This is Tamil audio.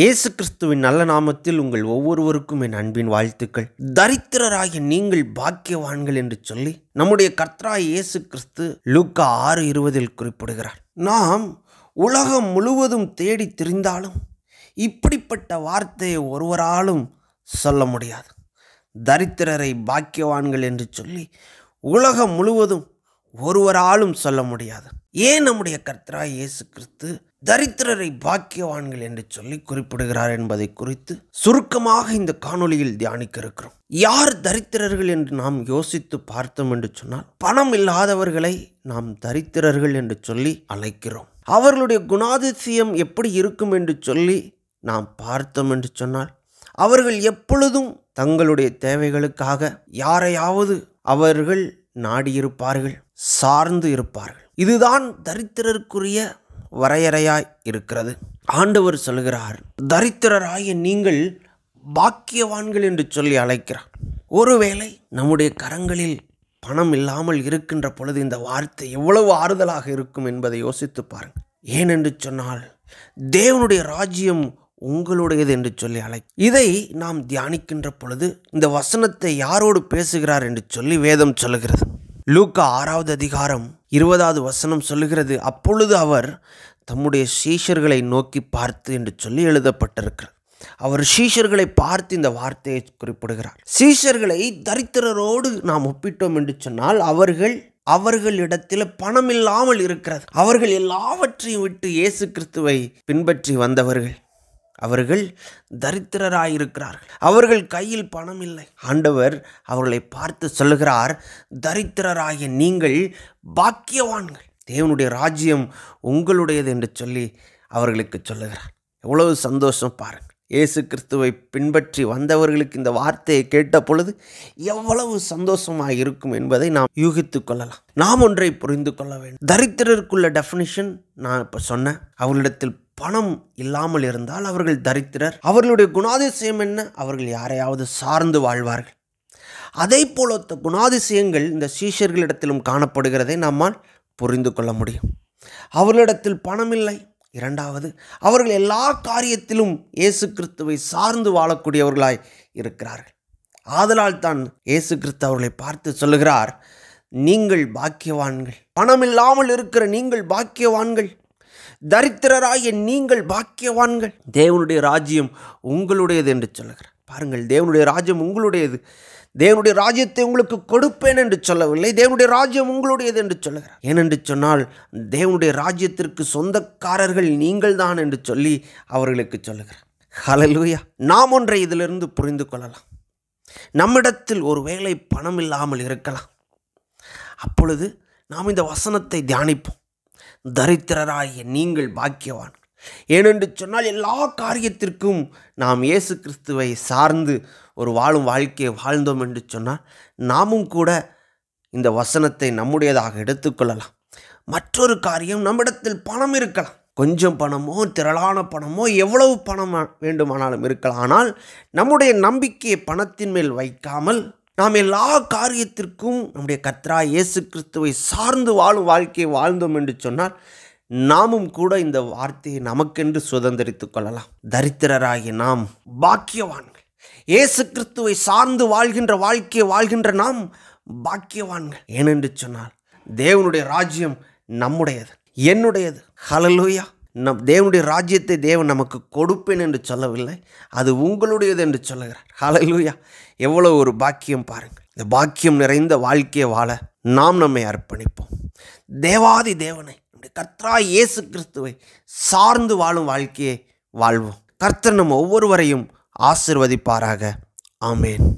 இயேசு கிறிஸ்துவின் நல்ல நாமத்தில் உங்கள் ஒவ்வொருவருக்கும் என் அன்பின் வாழ்த்துக்கள் தரித்திரராகிய நீங்கள் பாக்கியவான்கள் என்று சொல்லி நம்முடைய கர்த்தரா இயேசு கிறிஸ்து லூக்கா ஆறு இருபதில் குறிப்பிடுகிறார் நாம் உலகம் முழுவதும் தேடி திரிந்தாலும் இப்படிப்பட்ட வார்த்தையை ஒருவராலும் சொல்ல முடியாது தரித்திரரை பாக்கியவான்கள் என்று சொல்லி உலகம் முழுவதும் ஒருவராலும் சொல்ல முடியாது ஏன் நம்முடைய கர்த்தரா இயேசு கிறிஸ்து தரித்திரரை பாக்கியவான்கள் என்று சொல்லி குறிப்பிடுகிறார் என்பதை குறித்து சுருக்கமாக இந்த காணொலியில் தியானிக்க இருக்கிறோம் யார் தரித்திரர்கள் என்று நாம் யோசித்து பார்த்தோம் என்று சொன்னால் பணம் இல்லாதவர்களை நாம் தரித்திரர்கள் என்று சொல்லி அழைக்கிறோம் அவர்களுடைய குணாதிசயம் எப்படி இருக்கும் என்று சொல்லி நாம் பார்த்தோம் என்று சொன்னால் அவர்கள் எப்பொழுதும் தங்களுடைய தேவைகளுக்காக யாரையாவது அவர்கள் நாடியிருப்பார்கள் சார்ந்து இருப்பார்கள் இதுதான் தரித்திரருக்குரிய வரையறையாய் இருக்கிறது ஆண்டவர் சொல்கிறார் தரித்திரராகிய நீங்கள் பாக்கியவான்கள் என்று சொல்லி அழைக்கிறார் ஒருவேளை நம்முடைய கரங்களில் பணம் இல்லாமல் இருக்கின்ற பொழுது இந்த வார்த்தை எவ்வளவு ஆறுதலாக இருக்கும் என்பதை யோசித்து பாருங்கள் ஏனென்று சொன்னால் தேவனுடைய ராஜ்யம் உங்களுடையது என்று சொல்லி அழை இதை நாம் தியானிக்கின்ற பொழுது இந்த வசனத்தை யாரோடு பேசுகிறார் என்று சொல்லி வேதம் சொல்லுகிறது லூக்கா ஆறாவது அதிகாரம் இருபதாவது வசனம் சொல்லுகிறது அப்பொழுது அவர் தம்முடைய சீஷர்களை நோக்கி பார்த்து என்று சொல்லி எழுதப்பட்டிருக்கிறார் அவர் சீஷர்களை பார்த்து இந்த வார்த்தையை குறிப்பிடுகிறார் சீஷர்களை தரித்திரரோடு நாம் ஒப்பிட்டோம் என்று சொன்னால் அவர்கள் அவர்களிடத்தில் பணம் இல்லாமல் இருக்கிறது அவர்கள் எல்லாவற்றையும் விட்டு இயேசு கிறிஸ்துவை பின்பற்றி வந்தவர்கள் அவர்கள் தரித்திரராயிருக்கிறார்கள் அவர்கள் கையில் பணம் இல்லை ஆண்டவர் அவர்களை பார்த்து சொல்கிறார் தரித்திரராகிய நீங்கள் பாக்கியவான்கள் தேவனுடைய ராஜ்யம் உங்களுடையது என்று சொல்லி அவர்களுக்கு சொல்லுகிறார் எவ்வளவு சந்தோஷம் பாருங்கள் இயேசு கிறிஸ்துவை பின்பற்றி வந்தவர்களுக்கு இந்த வார்த்தையை கேட்ட பொழுது எவ்வளவு சந்தோஷமாக இருக்கும் என்பதை நாம் யூகித்து கொள்ளலாம் நாம் ஒன்றை புரிந்து கொள்ள வேண்டும் தரித்திரருக்குள்ள டெஃபினிஷன் நான் இப்போ சொன்னேன் அவர்களிடத்தில் பணம் இல்லாமல் இருந்தால் அவர்கள் தரித்திரர் அவர்களுடைய குணாதிசயம் என்ன அவர்கள் யாரையாவது சார்ந்து வாழ்வார்கள் அதே போல குணாதிசயங்கள் இந்த சீஷர்களிடத்திலும் காணப்படுகிறதை நம்மால் புரிந்து கொள்ள முடியும் அவர்களிடத்தில் பணம் இல்லை இரண்டாவது அவர்கள் எல்லா காரியத்திலும் இயேசு கிறிஸ்துவை சார்ந்து வாழக்கூடியவர்களாய் இருக்கிறார்கள் ஆதலால் தான் இயேசு கிறிஸ்து அவர்களை பார்த்து சொல்லுகிறார் நீங்கள் பாக்கியவான்கள் பணம் இல்லாமல் இருக்கிற நீங்கள் பாக்கியவான்கள் தரித்திரராகிய நீங்கள் பாக்கியவான்கள் தேவனுடைய ராஜ்யம் உங்களுடையது என்று சொல்லுகிறார் பாருங்கள் தேவனுடைய ராஜ்யம் உங்களுடையது தேவனுடைய ராஜ்யத்தை உங்களுக்கு கொடுப்பேன் என்று சொல்லவில்லை தேவனுடைய ராஜ்யம் உங்களுடையது என்று சொல்லுகிறார் ஏனென்று சொன்னால் தேவனுடைய ராஜ்யத்திற்கு சொந்தக்காரர்கள் நீங்கள் தான் என்று சொல்லி அவர்களுக்கு சொல்லுகிறார் ஹலலுயா நாம் ஒன்றை இதிலிருந்து புரிந்து கொள்ளலாம் நம்மிடத்தில் ஒருவேளை பணம் இல்லாமல் இருக்கலாம் அப்பொழுது நாம் இந்த வசனத்தை தியானிப்போம் தரித்திரராகிய நீங்கள் பாக்கியவான் ஏனென்று சொன்னால் எல்லா காரியத்திற்கும் நாம் இயேசு கிறிஸ்துவை சார்ந்து ஒரு வாழும் வாழ்க்கையை வாழ்ந்தோம் என்று சொன்னால் நாமும் கூட இந்த வசனத்தை நம்முடையதாக எடுத்துக்கொள்ளலாம் மற்றொரு காரியம் நம்மிடத்தில் பணம் இருக்கலாம் கொஞ்சம் பணமோ திரளான பணமோ எவ்வளவு பணம் வேண்டுமானாலும் இருக்கலாம் ஆனால் நம்முடைய நம்பிக்கையை பணத்தின் மேல் வைக்காமல் நாம் எல்லா காரியத்திற்கும் நம்முடைய கத்ரா இயேசு கிறிஸ்துவை சார்ந்து வாழும் வாழ்க்கையை வாழ்ந்தோம் என்று சொன்னால் நாமும் கூட இந்த வார்த்தையை நமக்கென்று சுதந்திரித்து கொள்ளலாம் தரித்திரராகிய நாம் பாக்கியவான்கள் இயேசு கிறிஸ்துவை சார்ந்து வாழ்கின்ற வாழ்க்கையை வாழ்கின்ற நாம் பாக்கியவான்கள் ஏனென்று சொன்னால் தேவனுடைய ராஜ்யம் நம்முடையது என்னுடையது ஹலலூயா நம் தேவனுடைய ராஜ்யத்தை தேவன் நமக்கு கொடுப்பேன் என்று சொல்லவில்லை அது உங்களுடையது என்று சொல்லுகிறார் ஹலலூயா எவ்வளோ ஒரு பாக்கியம் பாருங்கள் இந்த பாக்கியம் நிறைந்த வாழ்க்கையை வாழ நாம் நம்மை அர்ப்பணிப்போம் தேவாதி தேவனை நம்முடைய கர்த்தரா இயேசு கிறிஸ்துவை சார்ந்து வாழும் வாழ்க்கையை வாழ்வோம் கர்த்தர் நம்ம ஒவ்வொருவரையும் ஆசிர்வதிப்பாராக ஆமேன்